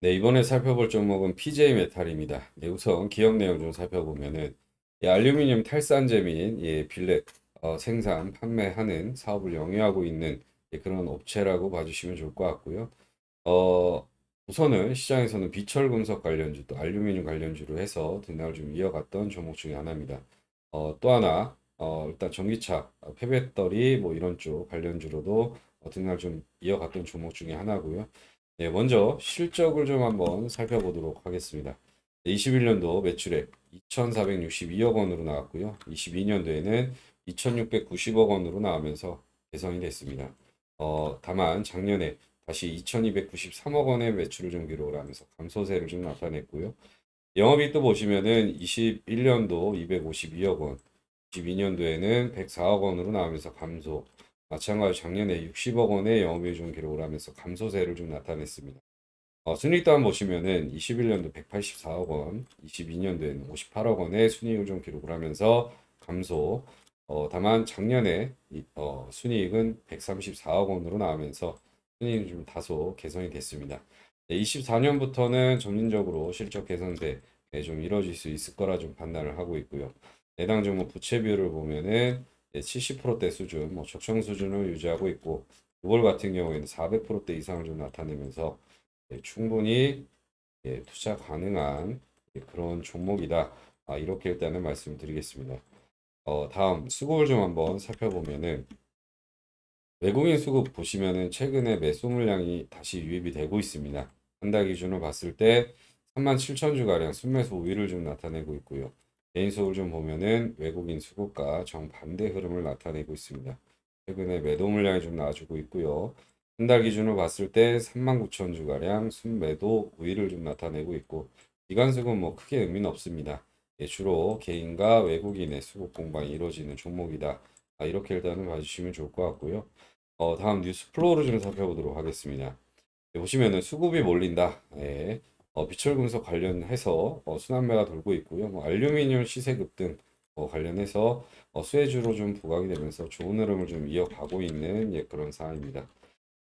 네, 이번에 살펴볼 종목은 PJ 메탈입니다. 예, 우선 기업 내용 좀 살펴보면은 예, 알루미늄 탈산재및 예, 빌렛 어, 생산, 판매하는 사업을 영위하고 있는 예, 그런 업체라고 봐주시면 좋을 것 같고요. 어, 우선은 시장에서는 비철금속 관련주 또 알루미늄 관련주로 해서 등락을 좀 이어갔던 종목 중에 하나입니다. 어, 또 하나 어, 일단 전기차, 어, 폐배터리 뭐 이런 쪽 관련주로도 어, 등락을 좀 이어갔던 종목 중에 하나고요. 네, 먼저 실적을 좀 한번 살펴보도록 하겠습니다. 21년도 매출액 2,462억 원으로 나왔고요. 22년도에는 2,690억 원으로 나오면서 개선이 됐습니다. 어, 다만 작년에 다시 2,293억 원의 매출을 좀 기록을 하면서 감소세를 좀 나타냈고요. 영업이익도 보시면은 21년도 252억 원, 22년도에는 104억 원으로 나오면서 감소, 마찬가지로 작년에 60억 원의 영업이익 기록을 하면서 감소세를 좀 나타냈습니다. 어, 순이익도 보시면은 21년도 184억 원, 22년도에는 58억 원의 순이익을 좀 기록을 하면서 감소. 어, 다만 작년에 어, 순이익은 134억 원으로 나오면서 순이익이 좀 다소 개선이 됐습니다. 네, 24년부터는 점진적으로 실적 개선세 네, 좀 이뤄질 수 있을 거라 좀 판단을 하고 있고요. 해당 정부 부채 비율을 보면은 70%대 예, 수준, 뭐 적정 수준을 유지하고 있고 5월 같은 경우에는 400%대 이상을 좀 나타내면서 예, 충분히 예, 투자 가능한 예, 그런 종목이다. 아, 이렇게 일단은 말씀드리겠습니다. 어, 다음 수급을 좀 한번 살펴보면은 외국인 수급 보시면은 최근에 매수 물량이 다시 유입이 되고 있습니다. 한 달 기준으로 봤을 때 37,000주가량 순매수 우위를 좀 나타내고 있고요. 개인 수급을 좀 보면은 외국인 수급과 정반대 흐름을 나타내고 있습니다. 최근에 매도 물량이 좀나아지고 있고요. 한 달 기준으로 봤을 때 39,000주가량 순매도 우위를 좀 나타내고 있고 기간 수급 은뭐 크게 의미는 없습니다. 예, 주로 개인과 외국인의 수급 공방이 이루어지는 종목이다. 아, 이렇게 일단은 봐주시면 좋을 것 같고요. 어, 다음 뉴스 플로우를 좀 살펴보도록 하겠습니다. 예, 보시면은 수급이 몰린다. 예. 어, 비철금속 관련해서 어, 순환매가 돌고 있고요. 뭐 알루미늄 시세급 등 어, 관련해서 어, 수혜주로 좀 부각이 되면서 좋은 흐름을 좀 이어가고 있는 예, 그런 상황입니다.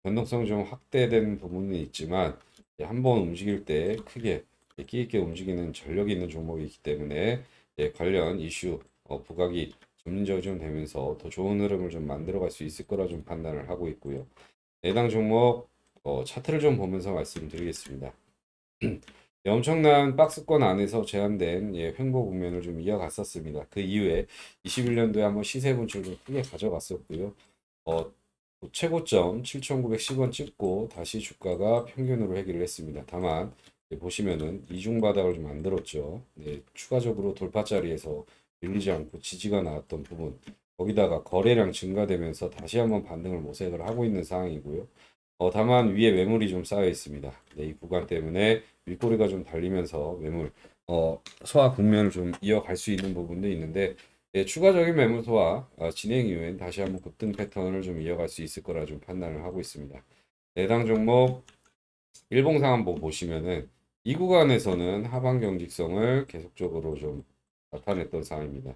변동성 좀 확대된 부분은 있지만 예, 한번 움직일 때 크게 예, 끼 있게 움직이는 전력이 있는 종목이기 때문에 예, 관련 이슈 어, 부각이 점진적으로 좀 되면서 더 좋은 흐름을 좀 만들어갈 수 있을 거라 좀 판단을 하고 있고요. 해당 종목 어, 차트를 좀 보면서 말씀드리겠습니다. 엄청난 박스권 안에서 제한된 예, 횡보 국면을 좀 이어갔었습니다. 그 이후에 21년도에 한번 시세 분출도 크게 가져갔었고요. 어, 최고점 7,910원 찍고 다시 주가가 평균으로 회귀를 했습니다. 다만 예, 보시면은 이중 바닥을 좀 만들었죠. 예, 추가적으로 돌파 자리에서 밀리지 않고 지지가 나왔던 부분 거기다가 거래량 증가되면서 다시 한번 반등을 모색을 하고 있는 상황이고요. 어, 다만 위에 매물이 좀 쌓여 있습니다. 네, 이 구간 때문에 윗꼬리가 좀 달리면서 매물 어, 소화 국면을 좀 이어갈 수 있는 부분도 있는데 네, 추가적인 매물 소화 어, 진행 이후엔 다시 한번 급등 패턴을 좀 이어갈 수 있을 거라 좀 판단을 하고 있습니다. 해당 네, 종목 일봉상 한번 보시면은 이 구간에서는 하방 경직성을 계속적으로 좀 나타냈던 상황입니다.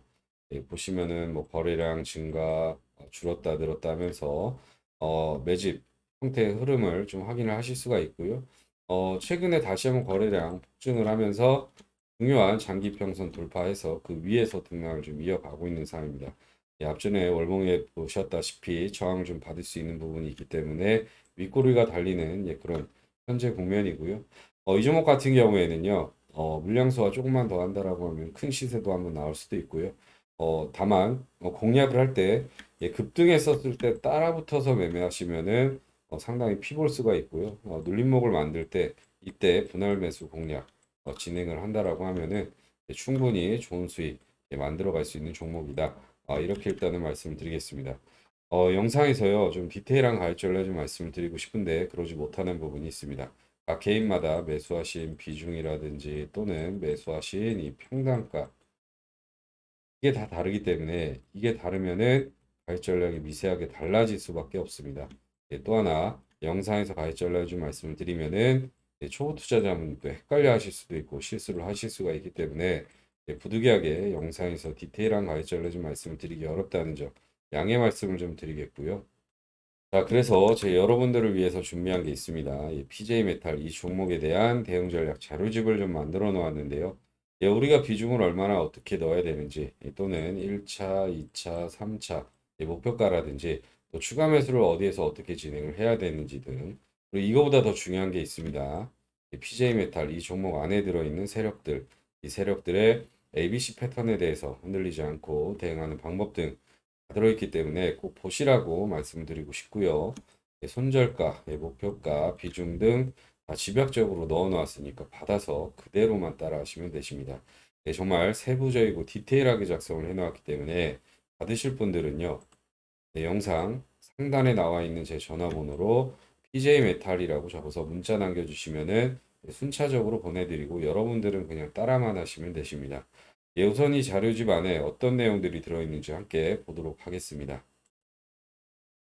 예, 보시면은 뭐 거래량 증가 어, 줄었다 늘었다 하면서 어, 매집 형태의 흐름을 좀 확인을 하실 수가 있고요. 어, 최근에 다시 한번 거래량 폭증을 하면서 중요한 장기 평선 돌파해서 그 위에서 등락을 좀 이어가고 있는 상황입니다. 예, 앞전에 월봉에 보셨다시피 저항을 좀 받을 수 있는 부분이 있기 때문에 윗꼬리가 달리는 예, 그런 현재 국면이고요. 어, 이 종목 같은 경우에는요. 어, 물량 소화 조금만 더 한다라고 하면 큰 시세도 한번 나올 수도 있고요. 어, 다만 어, 공략을 할때 예, 급등했었을 때 따라 붙어서 매매하시면은 어, 상당히 피볼수가 있고요. 어, 눌림목을 만들 때 이때 분할 매수 공략 어, 진행을 한다라고 하면은 충분히 좋은 수익 만들어갈 수 있는 종목이다. 어, 이렇게 일단은 말씀드리겠습니다. 을 어, 영상에서요 좀 디테일한 가이드을좀 말씀드리고 을 싶은데 그러지 못하는 부분이 있습니다. 각 개인마다 매수하신 비중이라든지 또는 매수하신 이 평단가 이게 다 다르기 때문에 이게 다르면은 가이드 전략이 미세하게 달라질 수밖에 없습니다. 예, 또 하나 영상에서 가이드를 해 말씀을 드리면은 예, 초보 투자자분도 헷갈려 하실 수도 있고 실수를 하실 수가 있기 때문에 예, 부득이하게 영상에서 디테일한 가이드를 해 말씀을 드리기 어렵다는 점 양해 말씀을 좀 드리겠고요. 자 그래서 제 여러분들을 위해서 준비한 게 있습니다. PJ 메탈 이 종목에 대한 대응 전략 자료집을 좀 만들어 놓았는데요. 우리가 비중을 얼마나 어떻게 넣어야 되는지 또는 1차, 2차, 3차 목표가라든지 또 추가 매수를 어디에서 어떻게 진행을 해야 되는지 등 그리고 이거보다 더 중요한 게 있습니다. PJ메탈 이 종목 안에 들어있는 세력들 이 세력들의 ABC 패턴에 대해서 흔들리지 않고 대응하는 방법 등 다 들어있기 때문에 꼭 보시라고 말씀드리고 싶고요. 예, 손절가, 예, 목표가, 비중 등 집약적으로 넣어 놓았으니까 받아서 그대로만 따라 하시면 되십니다. 예, 정말 세부적이고 디테일하게 작성을 해 놓았기 때문에 받으실 분들은요. 네, 영상 상단에 나와 있는 제 전화번호로 PJ메탈이라고 적어서 문자 남겨주시면은 순차적으로 보내드리고 여러분들은 그냥 따라만 하시면 되십니다. 예, 우선 이 자료집 안에 어떤 내용들이 들어있는지 함께 보도록 하겠습니다.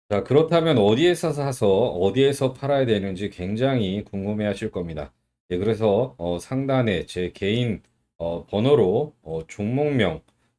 자 그렇다면 어디에서 사서 어디에서 팔아야 되는지 굉장히 궁금해 하실 겁니다. 예, 그래서 어, 상단에 제 개인 어, 번호로 어, 종목명